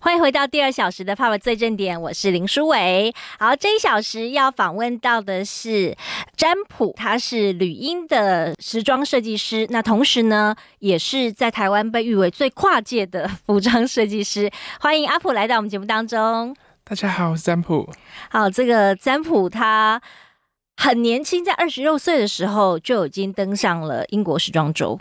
欢迎回到第二小时的《Power 最正点》，我是林书伟。好，这一小时要访问到的是占卜，他是吕英的时装设计师，那同时呢，也是在台湾被誉为最跨界的服装设计师。欢迎阿普来到我们节目当中。大家好，我是占卜。好，这个占卜他很年轻，在二十六岁的时候就已经登上了英国时装周。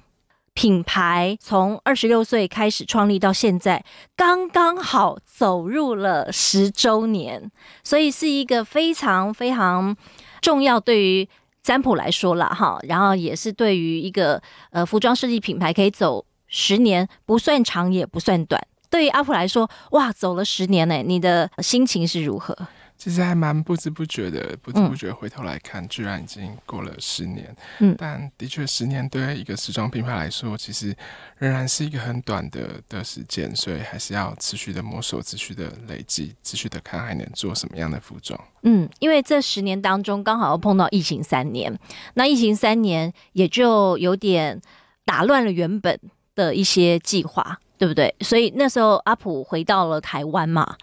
品牌从二十六岁开始创立到现在，刚刚好走入了十周年，所以是一个非常非常重要对于占卜来说了哈，然后也是对于一个呃服装设计品牌可以走十年，不算长也不算短。对于阿普来说，哇，走了十年呢，你的心情是如何？其实还蛮不知不觉的，不知不觉回头来看，居然已经过了十年。嗯，但的确，十年对于一个时装品牌来说，其实仍然是一个很短的的时间，所以还是要持续的摸索，持续的累积，持续的看还能做什么样的服装。嗯，因为这十年当中，刚好碰到疫情三年，那疫情三年也就有点打乱了原本的一些计划，对不对？所以那时候阿普回到了台湾嘛。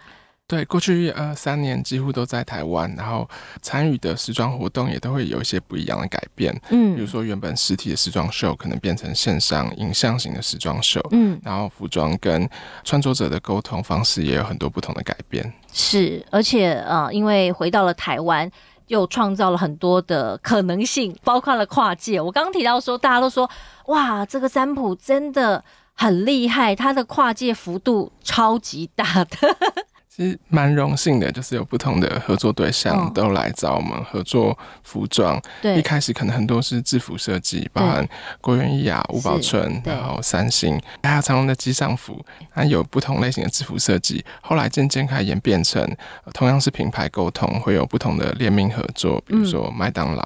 对，过去呃三年几乎都在台湾，然后参与的时装活动也都会有一些不一样的改变，嗯，比如说原本实体的时装秀可能变成线上影像型的时装秀，嗯，然后服装跟穿着者的沟通方式也有很多不同的改变。是，而且呃，因为回到了台湾，又创造了很多的可能性，包括了跨界。我刚刚提到说，大家都说哇，这个占卜真的很厉害，它的跨界幅度超级大的。其实蛮荣幸的，就是有不同的合作对象都来找我们合作服装。对，一开始可能很多是制服设计，包含郭元义啊、吴宝春，然后三星，还有长隆的机上服，还有不同类型的制服设计。后来渐渐开始演变成，同样是品牌沟通，会有不同的联名合作，比如说麦当劳、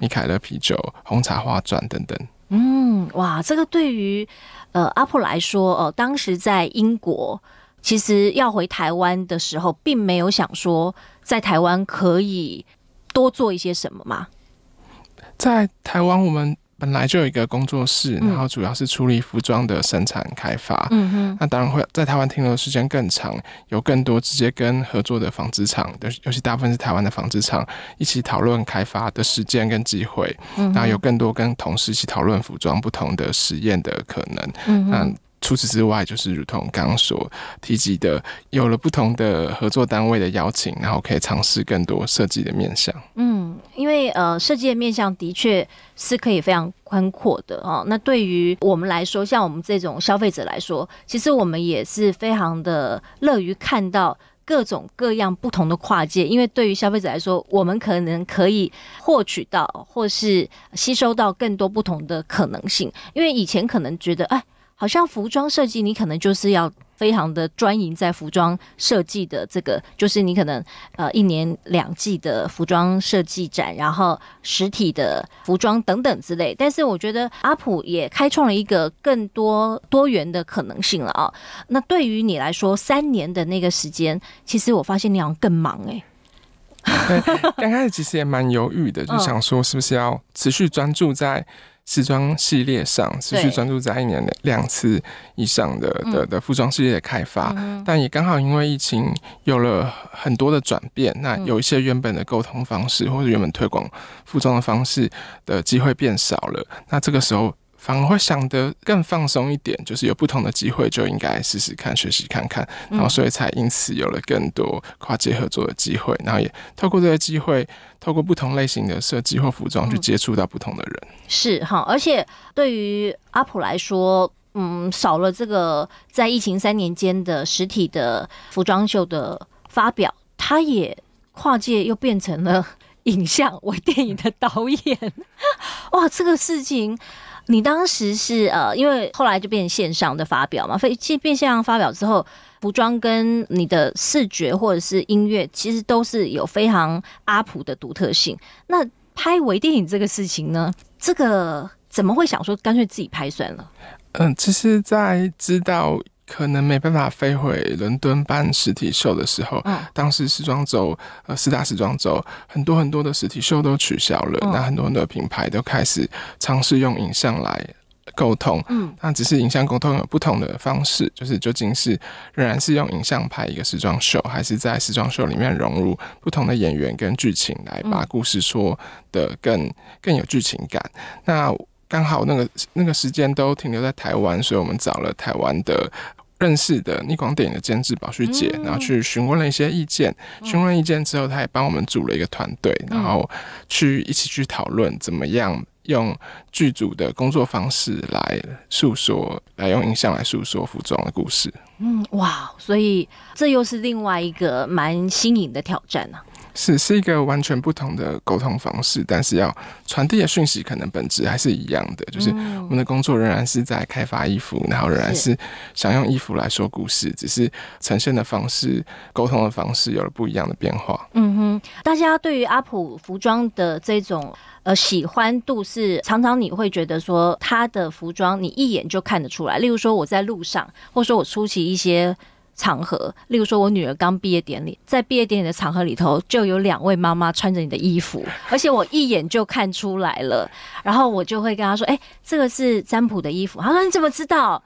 米凯勒啤酒、红茶花砖等等。嗯，哇，这个对于呃阿婆来说，哦，当时在英国。其实要回台湾的时候，并没有想说在台湾可以多做一些什么吗？在台湾，我们本来就有一个工作室，然后主要是处理服装的生产开发。嗯哼。那当然会在台湾停留时间更长，有更多直接跟合作的纺织厂尤其大部分是台湾的纺织厂一起讨论开发的时间跟机会。嗯哼。然后有更多跟同事一起讨论服装不同的实验的可能。嗯除此之外，就是如同刚刚所提及的，有了不同的合作单位的邀请，然后可以尝试更多设计的面向。嗯，因为呃，设计的面向的确是可以非常宽阔的哦。那对于我们来说，像我们这种消费者来说，其实我们也是非常的乐于看到各种各样不同的跨界，因为对于消费者来说，我们可能可以获取到或是吸收到更多不同的可能性。因为以前可能觉得哎。好像服装设计，你可能就是要非常的专营在服装设计的这个，就是你可能呃一年两季的服装设计展，然后实体的服装等等之类。但是我觉得阿普也开创了一个更多多元的可能性了啊。那对于你来说，三年的那个时间，其实我发现你好像更忙哎。刚开始其实也蛮犹豫的，就想说是不是要持续专注在。时装系列上持续专注在一年两次以上的的的服装系列的开发，但也刚好因为疫情有了很多的转变，那有一些原本的沟通方式或者原本推广服装的方式的机会变少了，那这个时候。反而会想得更放松一点，就是有不同的机会就应该试试看、学习看看，然后所以才因此有了更多跨界合作的机会，然后也透过这个机会，透过不同类型的设计或服装去接触到不同的人。是哈，而且对于阿普来说，嗯，少了这个在疫情三年间的实体的服装秀的发表，他也跨界又变成了影像为电影的导演。哇，这个事情！你当时是呃，因为后来就变线上的发表嘛，所以变线上发表之后，服装跟你的视觉或者是音乐，其实都是有非常阿普的独特性。那拍微电影这个事情呢，这个怎么会想说干脆自己拍算了？嗯，其实，在知道。可能没办法飞回伦敦办实体秀的时候，嗯，当时时装周，呃，四大时装周很多很多的实体秀都取消了，那很多很多品牌都开始尝试用影像来沟通，嗯，那只是影像沟通有不同的方式，就是究竟是仍然是用影像拍一个时装秀，还是在时装秀里面融入不同的演员跟剧情来把故事说的更更有剧情感？那。刚好那个那个时间都停留在台湾，所以我们找了台湾的认识的逆光电影的监制宝旭姐，然后去询问了一些意见。询问意见之后，他也帮我们组了一个团队，然后去一起去讨论怎么样用剧组的工作方式来诉说，来用影像来诉说服装的故事。嗯，哇，所以这又是另外一个蛮新颖的挑战呢。是，是一个完全不同的沟通方式，但是要传递的讯息可能本质还是一样的，就是我们的工作仍然是在开发衣服，然后仍然是想用衣服来说故事，只是呈现的方式、沟通的方式有了不一样的变化。嗯哼，大家对于阿普服装的这种呃喜欢度是，常常你会觉得说他的服装你一眼就看得出来，例如说我在路上，或说我出席一些。场合，例如说，我女儿刚毕业典礼，在毕业典礼的场合里头，就有两位妈妈穿着你的衣服，而且我一眼就看出来了，然后我就会跟她说：“哎，这个是占卜的衣服。”她说：“你怎么知道？”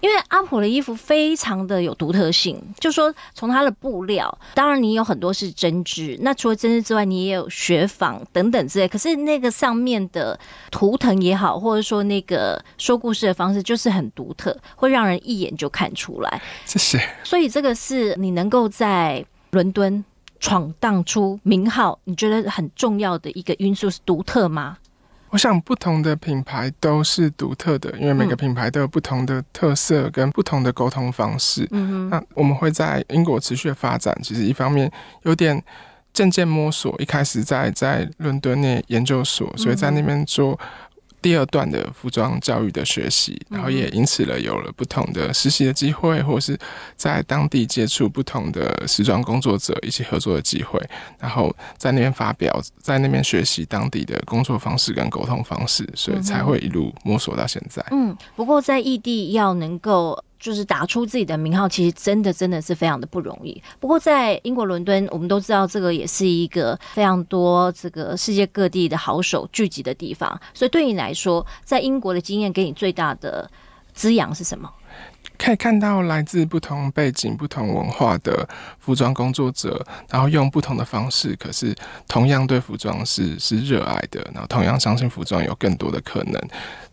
因为阿普的衣服非常的有独特性，就说从它的布料，当然你有很多是针织，那除了针织之外，你也有雪纺等等之类。可是那个上面的图腾也好，或者说那个说故事的方式，就是很独特，会让人一眼就看出来。这些，所以这个是你能够在伦敦闯荡出名号，你觉得很重要的一个因素是独特吗？我想，不同的品牌都是独特的，因为每个品牌都有不同的特色跟不同的沟通方式。嗯哼，那我们会在英国持续发展。其实一方面有点渐渐摸索，一开始在在伦敦那研究所，所以在那边做。第二段的服装教育的学习，然后也因此了有了不同的实习的机会，或是在当地接触不同的时装工作者，一起合作的机会，然后在那边发表，在那边学习当地的工作方式跟沟通方式，所以才会一路摸索到现在。嗯，不过在异地要能够。就是打出自己的名号，其实真的真的是非常的不容易。不过在英国伦敦，我们都知道这个也是一个非常多这个世界各地的好手聚集的地方。所以对你来说，在英国的经验给你最大的滋养是什么？可以看到来自不同背景、不同文化的服装工作者，然后用不同的方式，可是同样对服装是是热爱的，然后同样相信服装有更多的可能。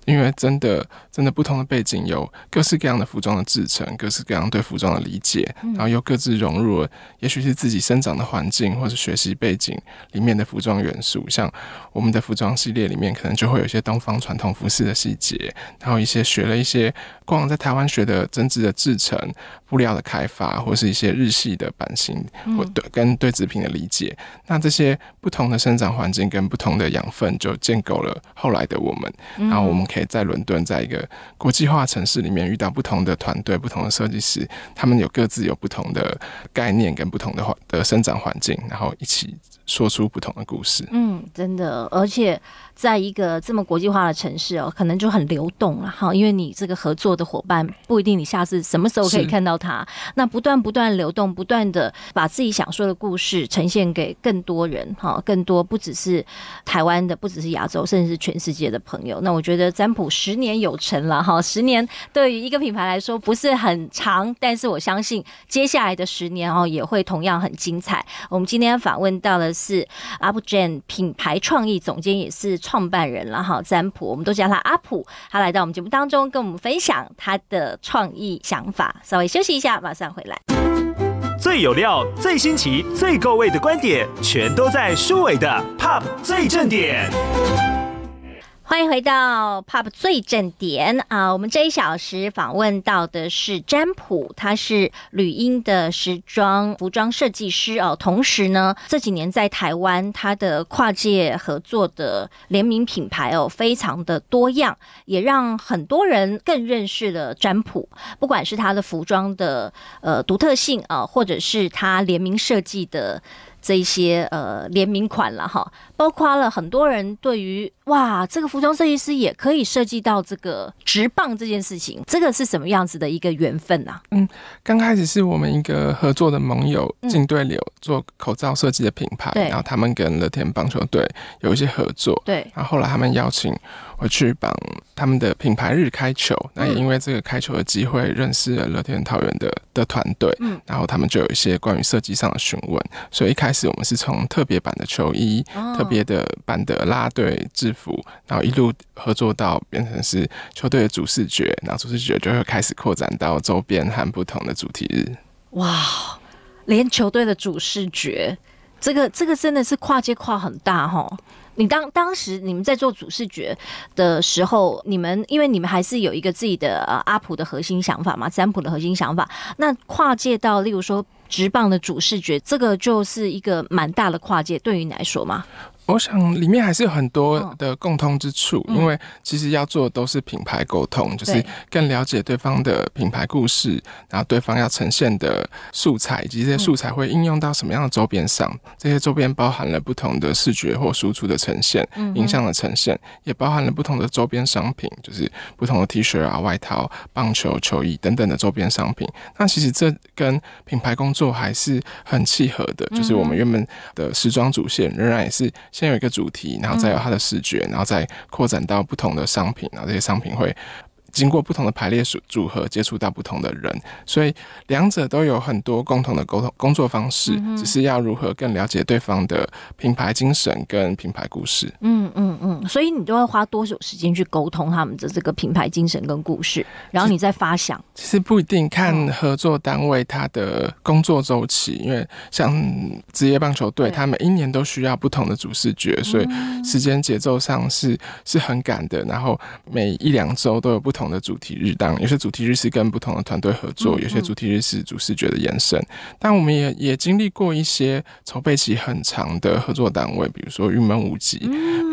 因为真的，真的不同的背景有各式各样的服装的制成，各式各样对服装的理解，然后又各自融入了，也许是自己生长的环境或者学习背景里面的服装元素，像我们的服装系列里面可能就会有一些东方传统服饰的细节，然后一些学了一些过往在台湾学的针织的制成、布料的开发，或是一些日系的版型，或对跟对制品的理解。那这些不同的生长环境跟不同的养分，就建构了后来的我们。然后我们。可以。在伦敦，在一个国际化城市里面，遇到不同的团队、不同的设计师，他们有各自有不同的概念跟不同的环的生长环境，然后一起。说出不同的故事，嗯，真的，而且在一个这么国际化的城市哦，可能就很流动了，哈，因为你这个合作的伙伴不一定你下次什么时候可以看到他，那不断不断流动，不断的把自己想说的故事呈现给更多人，哈，更多不只是台湾的，不只是亚洲，甚至是全世界的朋友。那我觉得占卜十年有成了哈，十年对于一个品牌来说不是很长，但是我相信接下来的十年哦也会同样很精彩。我们今天访问到了。是阿 p Gen 品牌创意总监，也是创办人了哈，詹普，我们都叫他阿普，他来到我们节目当中，跟我们分享他的创意想法。稍微休息一下，马上回来。最有料、最新奇、最够味的观点，全都在舒伟的 Pop 最正点。欢迎回到《Pub 最正点》啊！我们这一小时访问到的是占卜，他是吕英的时装服装设计师哦。同时呢，这几年在台湾，他的跨界合作的联名品牌哦，非常的多样，也让很多人更认识了占卜。不管是他的服装的呃独特性啊，或者是他联名设计的。这一些呃联名款了哈，包括了很多人对于哇，这个服装设计师也可以设计到这个直棒这件事情，这个是什么样子的一个缘分呢？嗯，刚开始是我们一个合作的盟友——进对流做口罩设计的品牌，然后他们跟乐天棒球队有一些合作。对，然后后来他们邀请。我去帮他们的品牌日开球，那也因为这个开球的机会认识了乐天桃园的的团队，嗯，然后他们就有一些关于设计上的询问，所以一开始我们是从特别版的球衣、特别的版的拉队制服，然后一路合作到变成是球队的主视觉，然后主视觉就会开始扩展到周边和不同的主题日。哇，连球队的主视觉，这个这个真的是跨界跨很大哈。你当当时你们在做主视觉的时候，你们因为你们还是有一个自己的呃阿普的核心想法嘛，占卜的核心想法。那跨界到例如说直棒的主视觉，这个就是一个蛮大的跨界，对于你来说吗？我想里面还是有很多的共通之处，因为其实要做都是品牌沟通，就是更了解对方的品牌故事，然后对方要呈现的素材以及这些素材会应用到什么样的周边上，这些周边包含了不同的视觉或输出的呈现，影像的呈现，也包含了不同的周边商品，就是不同的 T 恤啊、外套、棒球球衣等等的周边商品。那其实这跟品牌工作还是很契合的，就是我们原本的时装主线仍然也是。先有一个主题，然后再有它的视觉，然后再扩展到不同的商品，然后这些商品会。经过不同的排列组组合，接触到不同的人，所以两者都有很多共同的沟通工作方式，只是要如何更了解对方的品牌精神跟品牌故事。嗯嗯嗯，所以你都要花多久时间去沟通他们的这个品牌精神跟故事，然后你再发想。其实不一定看合作单位他的工作周期，因为像职业棒球队，他每一年都需要不同的主视觉，所以时间节奏上是是很赶的，然后每一两周都有不同。的主题日当有些主题日是跟不同的团队合作，有些主题日是主视觉的延伸。但我们也也经历过一些筹备期很长的合作单位，比如说玉门舞集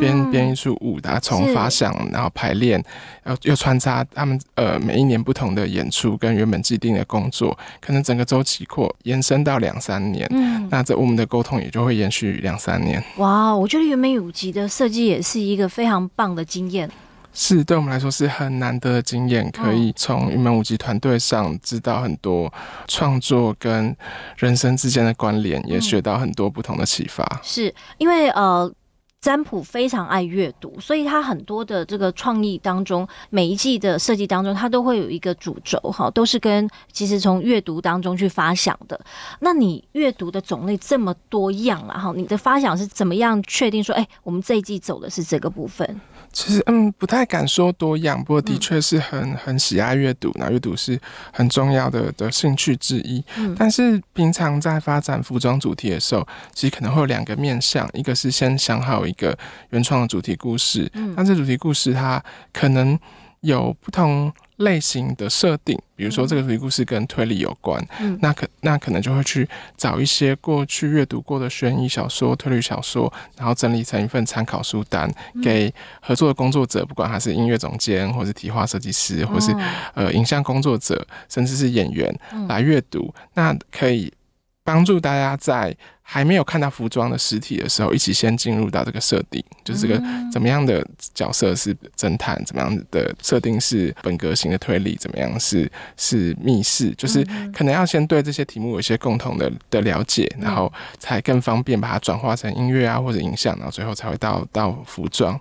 编编一出舞，打从发想然后排练，然后又穿插他们呃每一年不同的演出，跟原本既定的工作，可能整个周期扩延伸到两三年。嗯，那这我们的沟通也就会延续两三年。哇，我觉得原本舞集的设计也是一个非常棒的经验。是，对我们来说是很难得的经验，可以从一门五级团队上知道很多创作跟人生之间的关联，也学到很多不同的启发。是因为呃，占卜非常爱阅读，所以他很多的这个创意当中，每一季的设计当中，他都会有一个主轴，哈，都是跟其实从阅读当中去发想的。那你阅读的种类这么多样了哈，你的发想是怎么样确定说，哎，我们这一季走的是这个部分？其实，嗯，不太敢说多样，不过的确是很很喜爱阅读，那阅读是很重要的的兴趣之一。但是，平常在发展服装主题的时候，其实可能会有两个面向，一个是先想好一个原创的主题故事，那这主题故事它可能有不同。类型的设定，比如说这个推故事跟推理有关，那可那可能就会去找一些过去阅读过的悬疑小说、推理小说，然后整理成一份参考书单给合作的工作者，不管他是音乐总监，或是提画设计师，或是呃影像工作者，甚至是演员来阅读，那可以。帮助大家在还没有看到服装的实体的时候，一起先进入到这个设定，就是这个怎么样的角色是侦探，怎么样的设定是本格型的推理，怎么样是是密室，就是可能要先对这些题目有一些共同的的了解，然后才更方便把它转化成音乐啊或者影像，然后最后才会到到服装。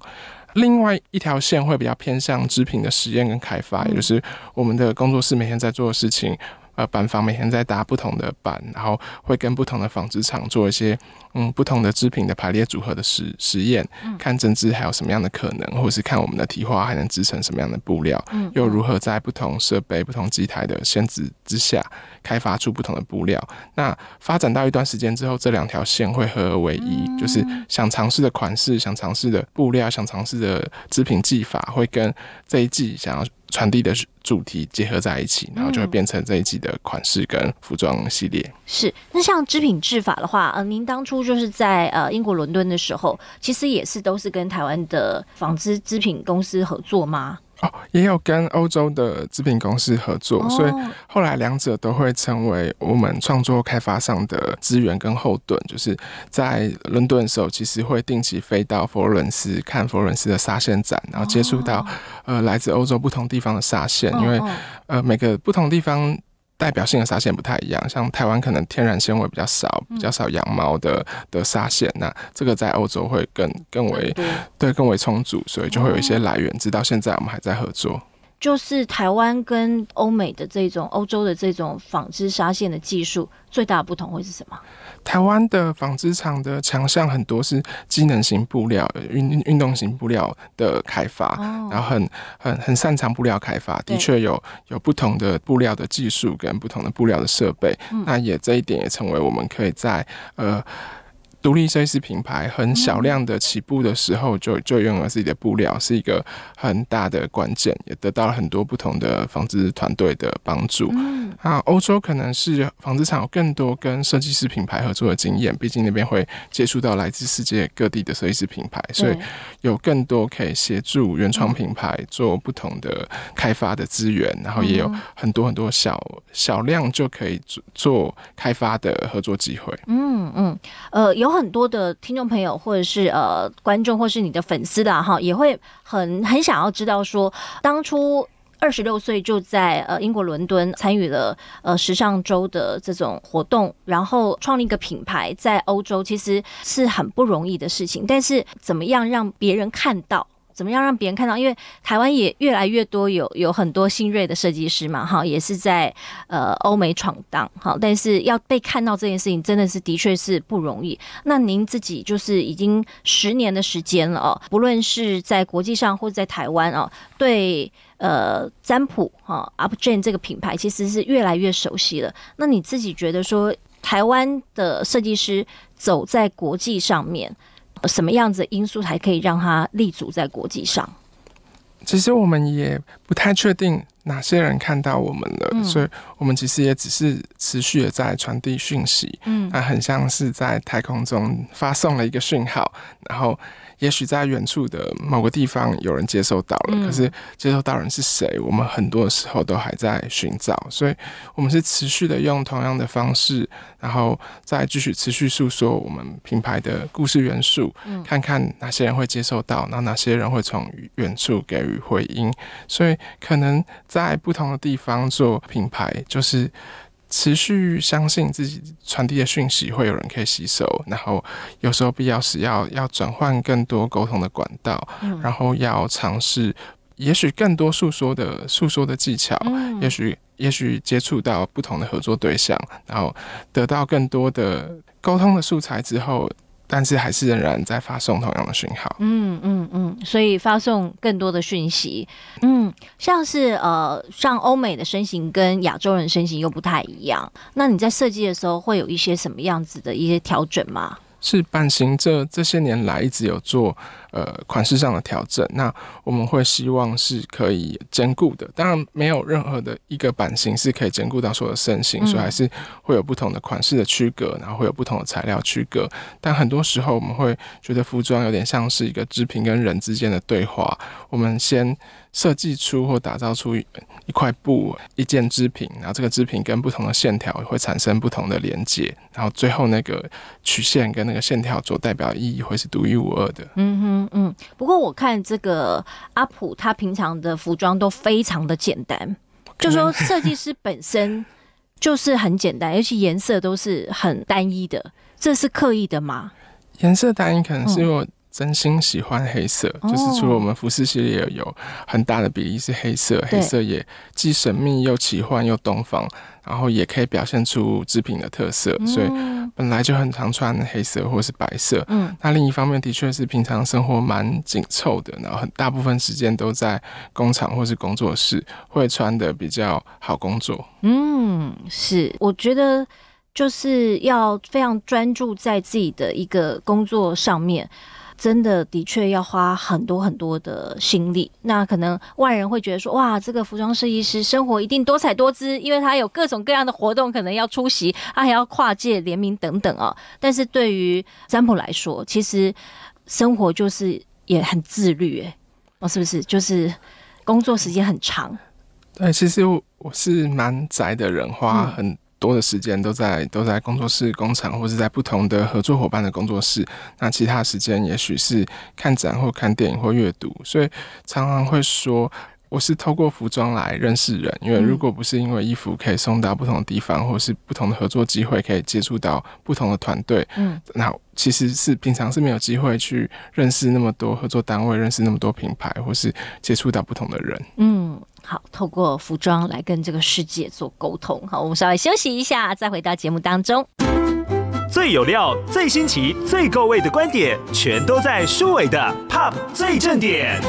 另外一条线会比较偏向制品的实验跟开发，也就是我们的工作室每天在做的事情。呃，板房每天在搭不同的板，然后会跟不同的纺织厂做一些嗯不同的织品的排列组合的实实验，看针织还有什么样的可能，或是看我们的提花还能织成什么样的布料，又如何在不同设备、不同机台的限制之下开发出不同的布料。那发展到一段时间之后，这两条线会合而为一，就是想尝试的款式、想尝试的布料、想尝试的织品技法，会跟这一季想要。传递的主题结合在一起，然后就会变成这一季的款式跟服装系列。是，那像织品制法的话，呃，您当初就是在呃英国伦敦的时候，其实也是都是跟台湾的纺织织品公司合作吗？哦，也有跟欧洲的制品公司合作，所以后来两者都会成为我们创作开发上的资源跟后盾。就是在伦敦的时候，其实会定期飞到佛罗伦斯看佛罗伦斯的纱线展，然后接触到呃来自欧洲不同地方的纱线，因为呃每个不同地方。代表性的纱线不太一样，像台湾可能天然纤维比较少，比较少羊毛的的纱线，那这个在欧洲会更更为对更为充足，所以就会有一些来源，直到现在我们还在合作。就是台湾跟欧美的这种欧洲的这种纺织纱线的技术，最大的不同会是什么？台湾的纺织厂的强项很多，是机能型布料、运运动型布料的开发，然后很、很、很擅长布料开发。的确有有不同的布料的技术跟不同的布料的设备，那也这一点也成为我们可以在呃。独立设计师品牌很小量的起步的时候，就就用了自己的布料，是一个很大的关键，也得到了很多不同的纺织团队的帮助。嗯，啊，欧洲可能是纺织厂有更多跟设计师品牌合作的经验，毕竟那边会接触到来自世界各地的设计师品牌，所以有更多可以协助原创品牌做不同的开发的资源，然后也有很多很多小小量就可以做做开发的合作机会。嗯嗯，呃有。很多的听众朋友，或者是呃观众，或是你的粉丝啦，哈，也会很很想要知道说，当初二十六岁就在呃英国伦敦参与了呃时尚周的这种活动，然后创立一个品牌，在欧洲其实是很不容易的事情。但是，怎么样让别人看到？怎么样让别人看到？因为台湾也越来越多有有很多新锐的设计师嘛，哈，也是在呃欧美闯荡，哈，但是要被看到这件事情，真的是的确是不容易。那您自己就是已经十年的时间了哦，不论是在国际上或者在台湾哦，对呃占卜哈 Up j n 这个品牌其实是越来越熟悉了。那你自己觉得说台湾的设计师走在国际上面？什么样子的因素才可以让它立足在国际上？其实我们也不太确定哪些人看到我们了，所以我们其实也只是持续的在传递讯息。嗯，它很像是在太空中发送了一个讯号，然后。也许在远处的某个地方有人接收到了，可是接受到人是谁，我们很多时候都还在寻找，所以我们是持续的用同样的方式，然后再继续持续诉说我们品牌的故事元素，看看哪些人会接受到，然后哪些人会从远处给予回应，所以可能在不同的地方做品牌就是。持续相信自己传递的讯息会有人可以吸收，然后有时候必要时要要转换更多沟通的管道，然后要尝试，也许更多诉说的诉说的技巧，也许也许接触到不同的合作对象，然后得到更多的沟通的素材之后。但是还是仍然在发送同样的讯号。嗯嗯嗯，所以发送更多的讯息。嗯，像是呃，像欧美的身形跟亚洲人身形又不太一样，那你在设计的时候会有一些什么样子的一些调整吗？是版型，这这些年来一直有做。呃，款式上的调整，那我们会希望是可以兼顾的。当然，没有任何的一个版型是可以兼顾到所有的身形，所以还是会有不同的款式的区隔，然后会有不同的材料区隔。但很多时候，我们会觉得服装有点像是一个织品跟人之间的对话。我们先设计出或打造出一块布、一件织品，然后这个织品跟不同的线条会产生不同的连接，然后最后那个曲线跟那个线条所代表的意义会是独一无二的。嗯哼。嗯嗯，不过我看这个阿普他平常的服装都非常的简单，就说设计师本身就是很简单，而且颜色都是很单一的，这是刻意的吗？颜色单一可能是因为。真心喜欢黑色，就是除了我们服饰系列有很大的比例是黑色，黑色也既神秘又奇幻又东方，然后也可以表现出制品的特色，所以本来就很常穿黑色或是白色。嗯，那另一方面的确是平常生活蛮紧凑的，然后很大部分时间都在工厂或是工作室，会穿的比较好工作。嗯，是，我觉得就是要非常专注在自己的一个工作上面。真的的确要花很多很多的心力，那可能外人会觉得说，哇，这个服装设计师生活一定多彩多姿，因为他有各种各样的活动可能要出席，他还要跨界联名等等啊。但是对于占卜来说，其实生活就是也很自律，哎，是不是就是工作时间很长？对，其实我是蛮宅的人，花很。多的时间都在都在工作室、工厂，或是在不同的合作伙伴的工作室。那其他时间，也许是看展或看电影或阅读，所以常常会说。我是透过服装来认识人，因为如果不是因为衣服可以送到不同的地方，或是不同的合作机会可以接触到不同的团队，嗯，那其实是平常是没有机会去认识那么多合作单位，认识那么多品牌，或是接触到不同的人。嗯，好，透过服装来跟这个世界做沟通。好，我们稍微休息一下，再回到节目当中。最有料、最新奇、最够味的观点，全都在书伟的《Pop 最正点》。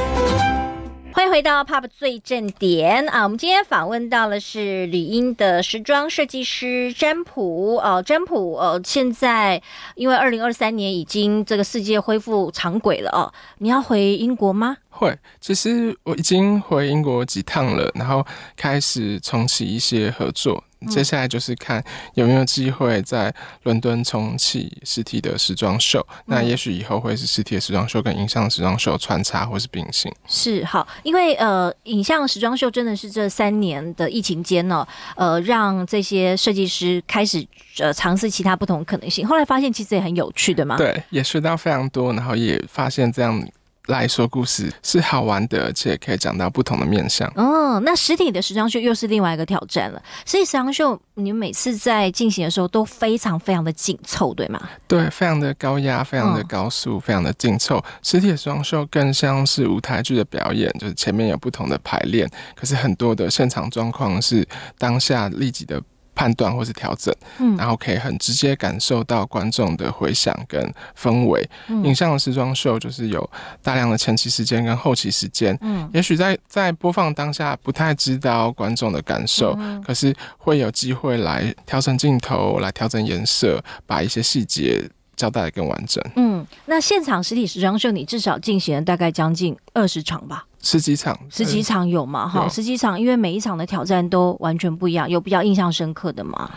欢迎回到《Pub 最正点》啊！我们今天访问到的是李英的时装设计师詹普哦，詹普呃，现在因为二零二三年已经这个世界恢复常轨了哦，你要回英国吗？会，其实我已经回英国几趟了，然后开始重启一些合作。接下来就是看有没有机会在伦敦重启实体的时装秀。那也许以后会是实体的时装秀跟影像时装秀穿插，或是并行。是，好，因为呃，影像时装秀真的是这三年的疫情间呢，呃，让这些设计师开始呃尝试其他不同可能性。后来发现其实也很有趣，对吗？对，也学到非常多，然后也发现这样。来说故事是好玩的，而且可以讲到不同的面向。嗯，那实体的时装秀又是另外一个挑战了。实体时装秀，你们每次在进行的时候都非常非常的紧凑，对吗？对，非常的高压，非常的高速，非常的紧凑。实体时装秀更像是舞台剧的表演，就是前面有不同的排练，可是很多的现场状况是当下立即的。判断或是调整，嗯，然后可以很直接感受到观众的回响跟氛围。影像的时装秀就是有大量的前期时间跟后期时间，嗯，也许在在播放当下不太知道观众的感受，可是会有机会来调整镜头，来调整颜色，把一些细节。交代更完整。嗯，那现场实体时装秀，你至少进行了大概将近二十场吧？十几场，十几场有嘛？哈，十几场，因为每一场的挑战都完全不一样，有比较印象深刻的吗？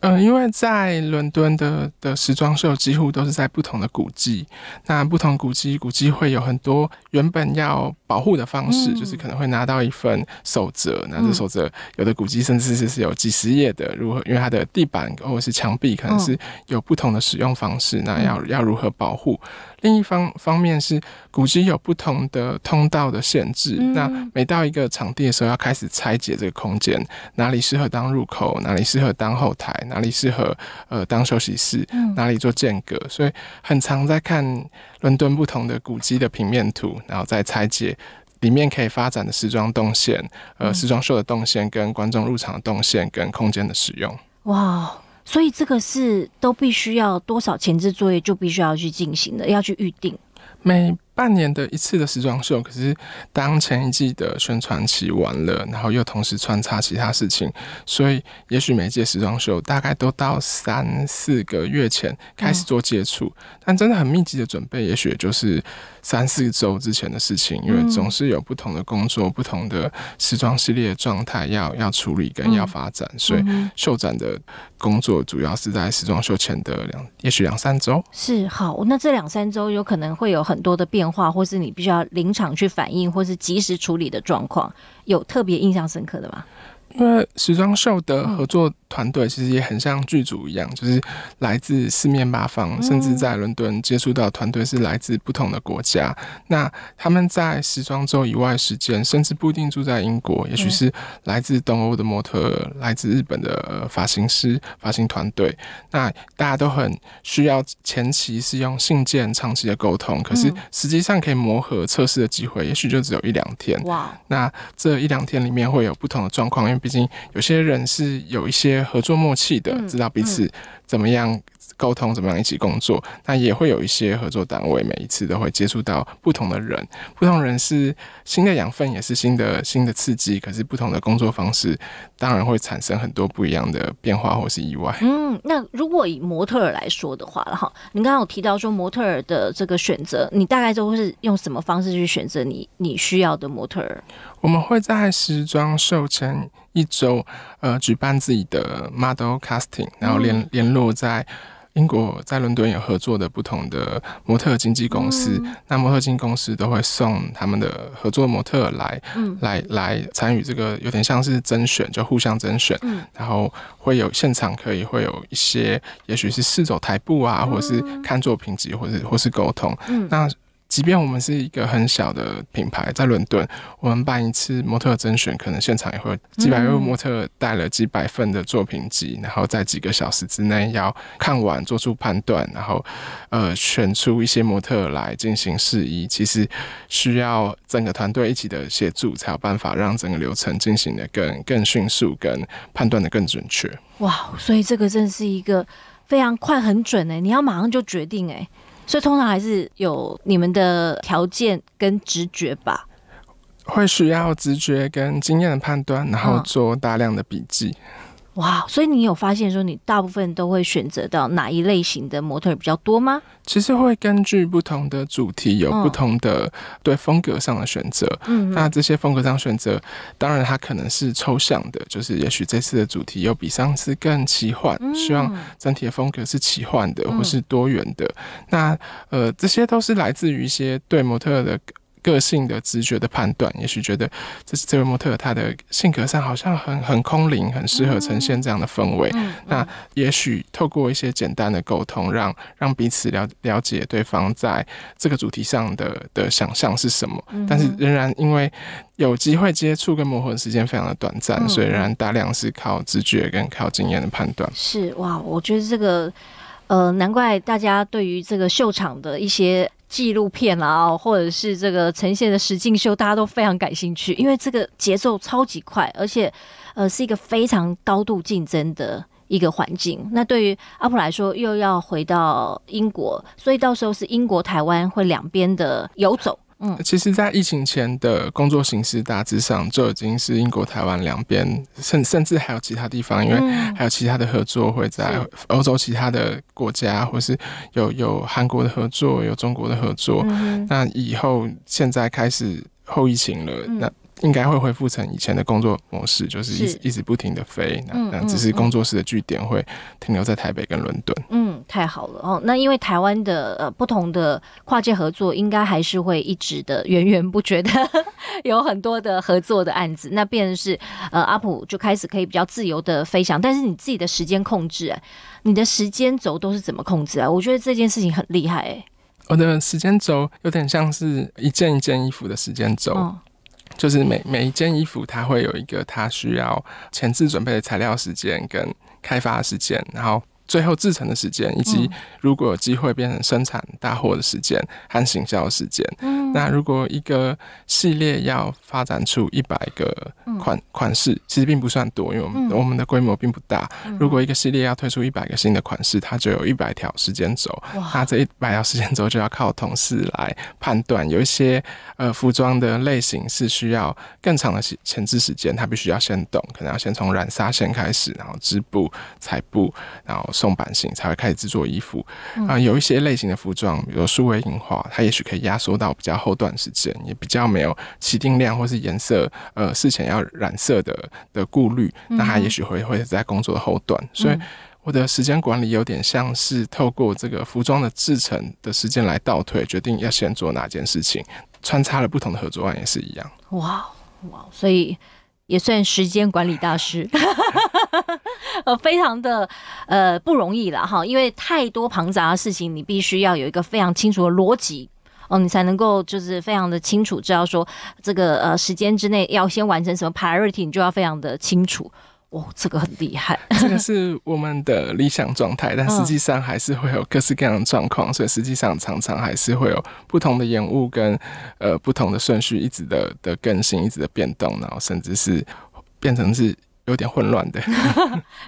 嗯，因为在伦敦的的时装秀几乎都是在不同的古迹，那不同古迹，古迹会有很多原本要。保护的方式就是可能会拿到一份守则，那这守则有的古迹甚至是有几十页的。如何？因为它的地板或者是墙壁可能是有不同的使用方式，那要要如何保护？另一方方面是古迹有不同的通道的限制，那每到一个场地的时候要开始拆解这个空间，哪里适合当入口，哪里适合当后台，哪里适合呃当休息室，哪里做间隔，所以很常在看伦敦不同的古迹的平面图，然后再拆解。里面可以发展的时装动线，呃，时装秀的动线跟观众入场的动线跟空间的使用。哇，所以这个是都必须要多少前置作业就必须要去进行的，要去预定。每半年的一次的时装秀，可是当前一季的宣传期完了，然后又同时穿插其他事情，所以也许每届时装秀大概都到三四个月前开始做接触，但真的很密集的准备，也许就是三四周之前的事情，因为总是有不同的工作、不同的时装系列的状态要要处理跟要发展，所以秀展的工作主要是在时装秀前的两，也许两三周。是，好，那这两三周有可能会有很多的变。或是你必须要临场去反应，或是及时处理的状况，有特别印象深刻的吗？因为时装秀的合作团队其实也很像剧组一样，就是来自四面八方，甚至在伦敦接触到团队是来自不同的国家。那他们在时装周以外时间，甚至不一定住在英国，也许是来自东欧的模特，来自日本的发型师、发型团队。那大家都很需要前期是用信件长期的沟通，可是实际上可以磨合测试的机会，也许就只有一两天。哇！那这一两天里面会有不同的状况，因为。毕竟有些人是有一些合作默契的，知道彼此怎么样沟通，怎么样一起工作。那也会有一些合作单位，每一次都会接触到不同的人，不同人是新的养分，也是新的新的刺激。可是不同的工作方式。当然会产生很多不一样的变化，或是意外。嗯，那如果以模特儿来说的话，哈，你刚刚有提到说模特儿的这个选择，你大概都是用什么方式去选择你你需要的模特儿？我们会在时装秀前一周，呃，举办自己的 model casting，然后联联络在英国在伦敦有合作的不同的模特经纪公司。那模特经纪公司都会送他们的合作模特来，来来参与这个，有点像是甄选就。互相甄选，然后会有现场可以会有一些，也许是试走台步啊，或者是看作品集，或者或是沟通，嗯，那。即便我们是一个很小的品牌，在伦敦，我们办一次模特甄选，可能现场也会几百位模特带了几百份的作品集，然后在几个小时之内要看完、做出判断，然后呃选出一些模特来进行试衣。其实需要整个团队一起的协助，才有办法让整个流程进行的更更迅速，跟判断的更准确。哇，所以这个真是一个非常快、很准哎，你要马上就决定哎。所以通常还是有你们的条件跟直觉吧，会需要直觉跟经验的判断，然后做大量的笔记。哇，所以你有发现说，你大部分都会选择到哪一类型的模特比较多吗？其实会根据不同的主题有不同的对风格上的选择。嗯，那这些风格上选择，当然它可能是抽象的，就是也许这次的主题有比上次更奇幻，希望整体的风格是奇幻的或是多元的。那呃，这些都是来自于一些对模特的。个性的直觉的判断，也许觉得这是这位模特，他的性格上好像很很空灵，很适合呈现这样的氛围。那也许透过一些简单的沟通，让让彼此了了解对方在这个主题上的的想象是什么。但是仍然因为有机会接触跟磨合的时间非常的短暂，所以仍然大量是靠直觉跟靠经验的判断。是哇，我觉得这个呃，难怪大家对于这个秀场的一些。纪录片啦，或者是这个呈现的实境秀，大家都非常感兴趣，因为这个节奏超级快，而且，呃，是一个非常高度竞争的一个环境。那对于阿普来说，又要回到英国，所以到时候是英国、台湾会两边的游走。其实，在疫情前的工作形式大致上就已经是英国、台湾两边，甚甚至还有其他地方，因为还有其他的合作会在欧洲其他的国家，或是有有韩国的合作，有中国的合作。那以后现在开始后疫情了，那。应该会恢复成以前的工作模式，就是一直一直不停的飞，那、嗯，只是工作室的据点会停留在台北跟伦敦。嗯，太好了哦。那因为台湾的呃不同的跨界合作，应该还是会一直的源源不绝的 有很多的合作的案子。那变成是呃阿普就开始可以比较自由的飞翔，但是你自己的时间控制，哎，你的时间轴都是怎么控制啊？我觉得这件事情很厉害哎。我的时间轴有点像是一件一件衣服的时间轴。就是每每一件衣服，它会有一个它需要前置准备的材料时间跟开发时间，然后。最后制成的时间，以及如果有机会变成生产大货的时间和行销时间。嗯，那如果一个系列要发展出一百个款款式，其实并不算多，因为我们我们的规模并不大。如果一个系列要推出一百个新的款式，它就有一百条时间轴。那这一百条时间轴就要靠同事来判断。有一些呃服装的类型是需要更长的前置时间，它必须要先懂，可能要先从染纱线开始，然后织布、裁布，然后。送版型才会开始制作衣服啊，有一些类型的服装，比如数位印花，它也许可以压缩到比较后段时间，也比较没有起定量或是颜色呃事前要染色的的顾虑，那它也许会会在工作的后段。所以我的时间管理有点像是透过这个服装的制成的时间来倒退，决定要先做哪件事情，穿插了不同的合作案也是一样。哇哇，所以也算时间管理大师。呃，非常的呃不容易了哈，因为太多庞杂的事情，你必须要有一个非常清楚的逻辑哦，你才能够就是非常的清楚，知道说这个呃时间之内要先完成什么 priority，你就要非常的清楚哦。这个很厉害，这个是我们的理想状态，但实际上还是会有各式各样的状况，所以实际上常常还是会有不同的延误跟呃不同的顺序，一直的的更新，一直的变动，然后甚至是变成是。有点混乱的，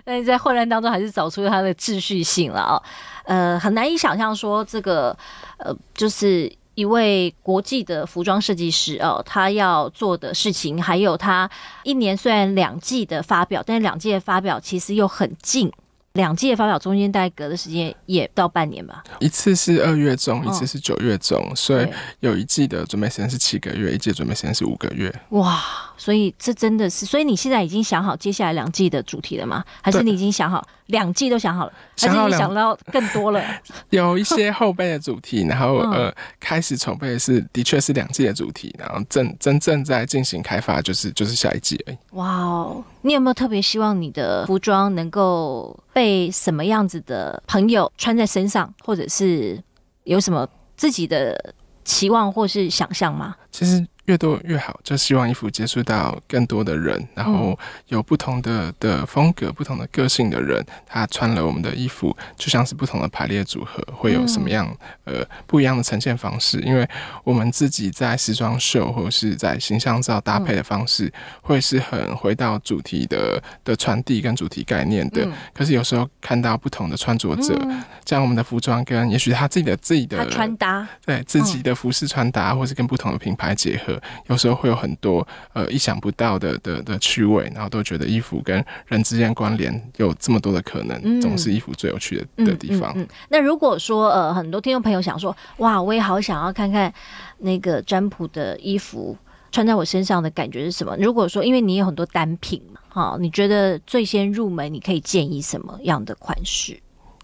但 是在混乱当中还是找出它的秩序性了啊。呃，很难以想象说这个呃，就是一位国际的服装设计师哦，他要做的事情，还有他一年虽然两季的发表，但是两季的发表其实又很近，两季的发表中间大概隔的时间也不到半年吧。一次是二月中，一次是九月中，所以有一季的准备时间是七个月，一季准备时间是五个月。哇。所以这真的是，所以你现在已经想好接下来两季的主题了吗？还是你已经想好两季都想好了？还是你想到更多了？有一些后备的主题，然后呃，开始筹备是的确是两季的主题，然后正真正在进行开发就是就是下一季而已。哇哦！你有没有特别希望你的服装能够被什么样子的朋友穿在身上，或者是有什么自己的期望或是想象吗？其实。越多越好，就希望衣服接触到更多的人，然后有不同的的风格、不同的个性的人，他穿了我们的衣服，就像是不同的排列组合，会有什么样呃不一样的呈现方式？因为我们自己在时装秀或者是在形象照搭配的方式，会是很回到主题的的传递跟主题概念的。可是有时候看到不同的穿着者，将我们的服装跟也许他自己的自己的穿搭，对自己的服饰穿搭，或是跟不同的品牌结合。有时候会有很多呃意想不到的的的趣味，然后都觉得衣服跟人之间关联有这么多的可能，总是衣服最有趣的的地方。那如果说呃很多听众朋友想说，哇，我也好想要看看那个占卜的衣服穿在我身上的感觉是什么？如果说因为你有很多单品嘛，哈，你觉得最先入门你可以建议什么样的款式？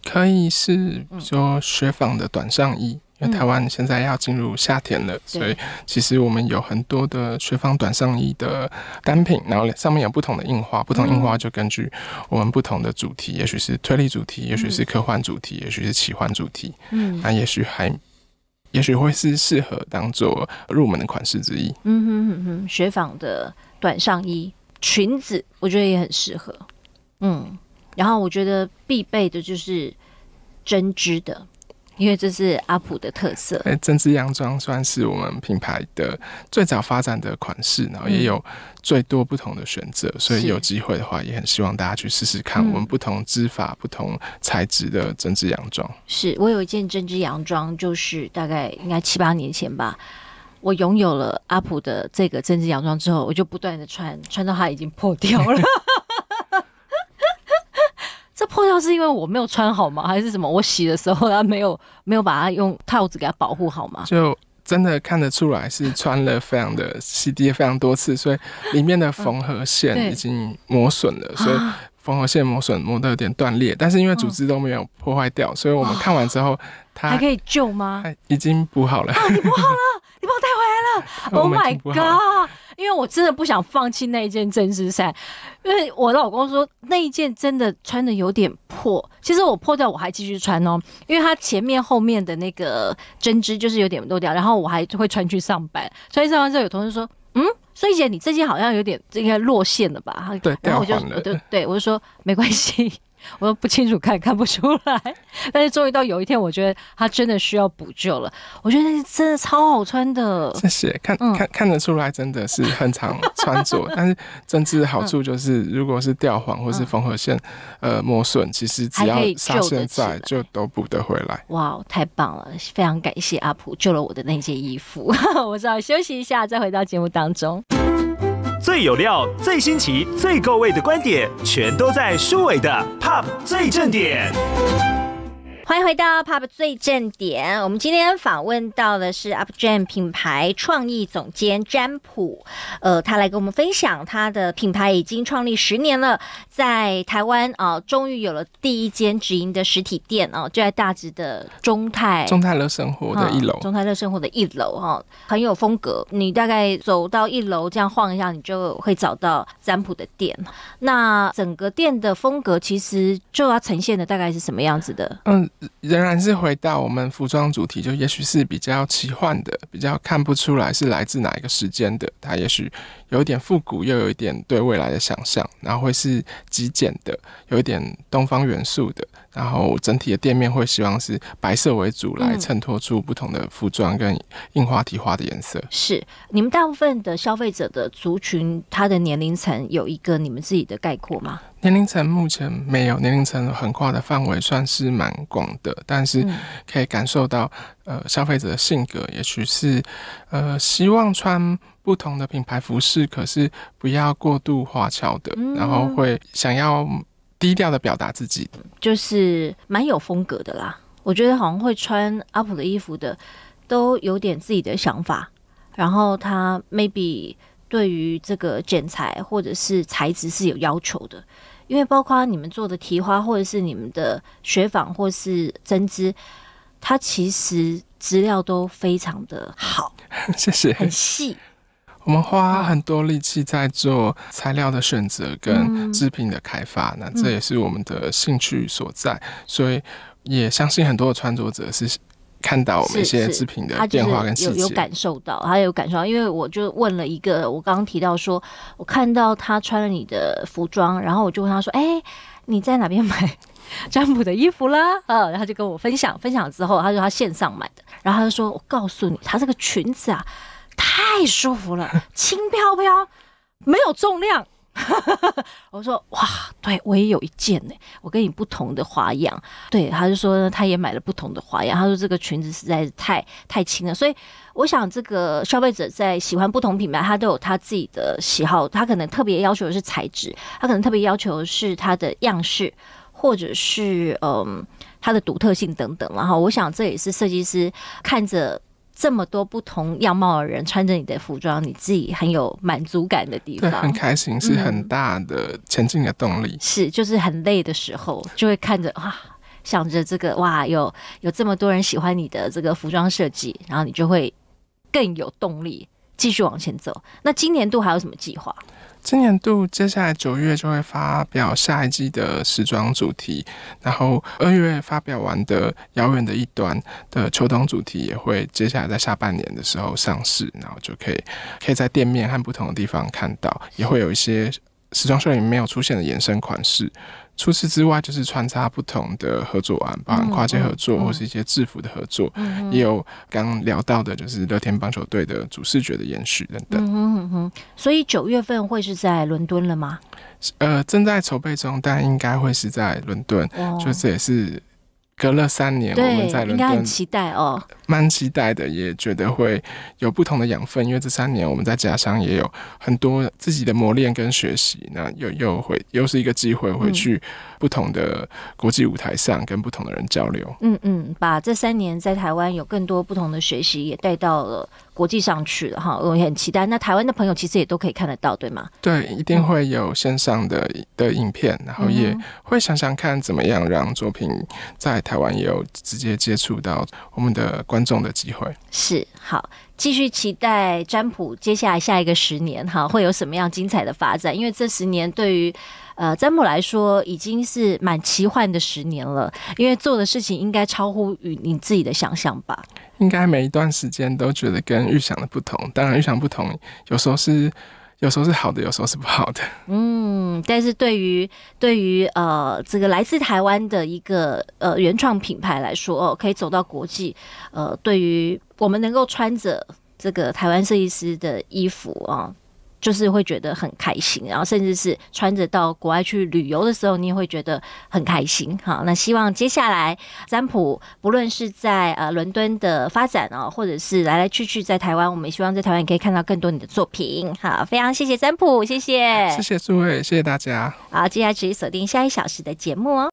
可以是说雪纺的短上衣。台湾现在要进入夏天了，所以其实我们有很多的雪纺短上衣的单品，然后上面有不同的印花，不同印花就根据我们不同的主题，也许是推理主题，也许是科幻主题，也许是奇幻主题，嗯，那也许还，也许会是适合当做入门的款式之一。嗯哼哼哼，雪纺的短上衣、裙子，我觉得也很适合。嗯，然后我觉得必备的就是针织的。因为这是阿普的特色。哎，针织洋装算是我们品牌的最早发展的款式，然后也有最多不同的选择。所以有机会的话，也很希望大家去试试看我们不同织法、不同材质的针织洋装。是我有一件针织洋装，就是大概应该七八年前吧，我拥有了阿普的这个针织洋装之后，我就不断的穿，穿到它已经破掉了。这破掉是因为我没有穿好吗？还是什么？我洗的时候它没有没有把它用套子给它保护好吗？就真的看得出来是穿了非常的洗涤非常多次，所以里面的缝合线已经磨损了，所以缝合线磨损磨得有点断裂。但是因为组织都没有破坏掉，所以我们看完之后，它还可以救吗？已经补好了啊！你补好了，你帮我带回来了。Oh my god！因为我真的不想放弃那一件针织衫，因为我老公说那一件真的穿的有点破。其实我破掉我还继续穿哦，因为它前面后面的那个针织就是有点漏掉，然后我还会穿去上班。穿去上班之后，有同事说：“嗯，所以姐，你这件好像有点应该落线了吧？”对，就……我就对，我就说没关系。我都不清楚，看看不出来。但是终于到有一天，我觉得他真的需要补救了。我觉得那件真的超好穿的，谢谢。看看看得出来，真的是很常穿着。但是针织好处就是，如果是掉环或是缝合线，呃，磨损，其实只要纱线在，就都补得回来。哇，太棒了！非常感谢阿普救了我的那件衣服。我知道，休息一下，再回到节目当中。最有料、最新奇、最够味的观点，全都在书伟的《Pop 最正点》。欢迎回到 Pop 最正点。我们今天访问到的是 Up Jam 品牌创意总监詹普，呃，他来跟我们分享他的品牌已经创立十年了，在台湾啊，终于有了第一间直营的实体店哦，就在大直的中泰中泰乐生活的一楼，中泰乐生活的一楼哈，很有风格。你大概走到一楼这样晃一下，你就会找到詹普的店。那整个店的风格其实就要呈现的大概是什么样子的？嗯。仍然是回到我们服装主题，就也许是比较奇幻的，比较看不出来是来自哪一个时间的。它也许有一点复古，又有一点对未来的想象，然后会是极简的，有一点东方元素的。然后整体的店面会希望是白色为主，来衬托出不同的服装跟印花、提花的颜色。是你们大部分的消费者的族群，他的年龄层有一个你们自己的概括吗？年龄层目前没有，年龄层横跨的范围算是蛮广的，但是可以感受到呃消费者的性格，也许是呃希望穿不同的品牌服饰，可是不要过度花俏的，然后会想要。低调的表达自己，就是蛮有风格的啦。我觉得好像会穿阿普的衣服的，都有点自己的想法。然后他 maybe 对于这个剪裁或者是材质是有要求的，因为包括你们做的提花或者是你们的雪纺或是针织，它其实资料都非常的好，谢谢，很细。我们花很多力气在做材料的选择跟制品的开发，那这也是我们的兴趣所在。所以也相信很多的创作者是看到我们一些制品的变化跟细节，有感受到，他有感受到。因为我就问了一个，我刚刚提到说，我看到他穿了你的服装，然后我就问他说：“哎，你在哪边买 占卜的衣服啦？”嗯，然后就跟我分享分享之后，他说他线上买的，然后他就说我告诉你，他这个裙子啊。太舒服了，轻飘飘，没有重量。我说哇，对我也有一件呢，我跟你不同的花样。对，他就说他也买了不同的花样。他说这个裙子实在是太太轻了，所以我想这个消费者在喜欢不同品牌，他都有他自己的喜好，他可能特别要求的是材质，他可能特别要求是它的样式，或者是嗯它的独特性等等。然后我想这也是设计师看着。这么多不同样貌的人穿着你的服装，你自己很有满足感的地方，对，很开心，是很大的前进的动力。是，就是很累的时候，就会看着啊，想着这个哇，有有这么多人喜欢你的这个服装设计，然后你就会更有动力继续往前走。那今年度还有什么计划？今年度接下来九月就会发表下一季的时装主题，然后二月发表完的遥远的一端的秋冬主题也会接下来在下半年的时候上市，然后就可以可以在店面和不同的地方看到，也会有一些时装秀里面没有出现的延伸款式。除此之外，就是穿插不同的合作案，包含跨界合作或是一些制服的合作，也有刚聊到的，就是乐天棒球队的主视觉的延续等等。嗯哼哼所以九月份会是在伦敦了吗？呃，正在筹备中，但应该会是在伦敦。哦，就这也是。隔了三年，我们在伦敦，应该很期待哦。蛮期待的，也觉得会有不同的养分，因为这三年我们在家乡也有很多自己的磨练跟学习，那又又会又是一个机会回去。不同的国际舞台上跟不同的人交流，嗯嗯，把这三年在台湾有更多不同的学习也带到了国际上去了哈，我也很期待。那台湾的朋友其实也都可以看得到，对吗？对，一定会有线上的的影片，然后也会想想看怎么样让作品在台湾也有直接接触到我们的观众的机会。是，好，继续期待占卜接下来下一个十年哈，会有什么样精彩的发展？因为这十年对于。呃，詹姆来说已经是蛮奇幻的十年了，因为做的事情应该超乎于你自己的想象吧？应该每一段时间都觉得跟预想的不同，当然预想不同，有时候是有时候是好的，有时候是不好的。嗯，但是对于对于呃这个来自台湾的一个呃原创品牌来说哦，可以走到国际，呃，对于我们能够穿着这个台湾设计师的衣服啊。就是会觉得很开心，然后甚至是穿着到国外去旅游的时候，你也会觉得很开心。好，那希望接下来占卜不论是在呃伦敦的发展哦，或者是来来去去在台湾，我们希望在台湾也可以看到更多你的作品。好，非常谢谢占卜，谢谢，谢谢诸位，谢谢大家。好，接下来锁定下一小时的节目哦。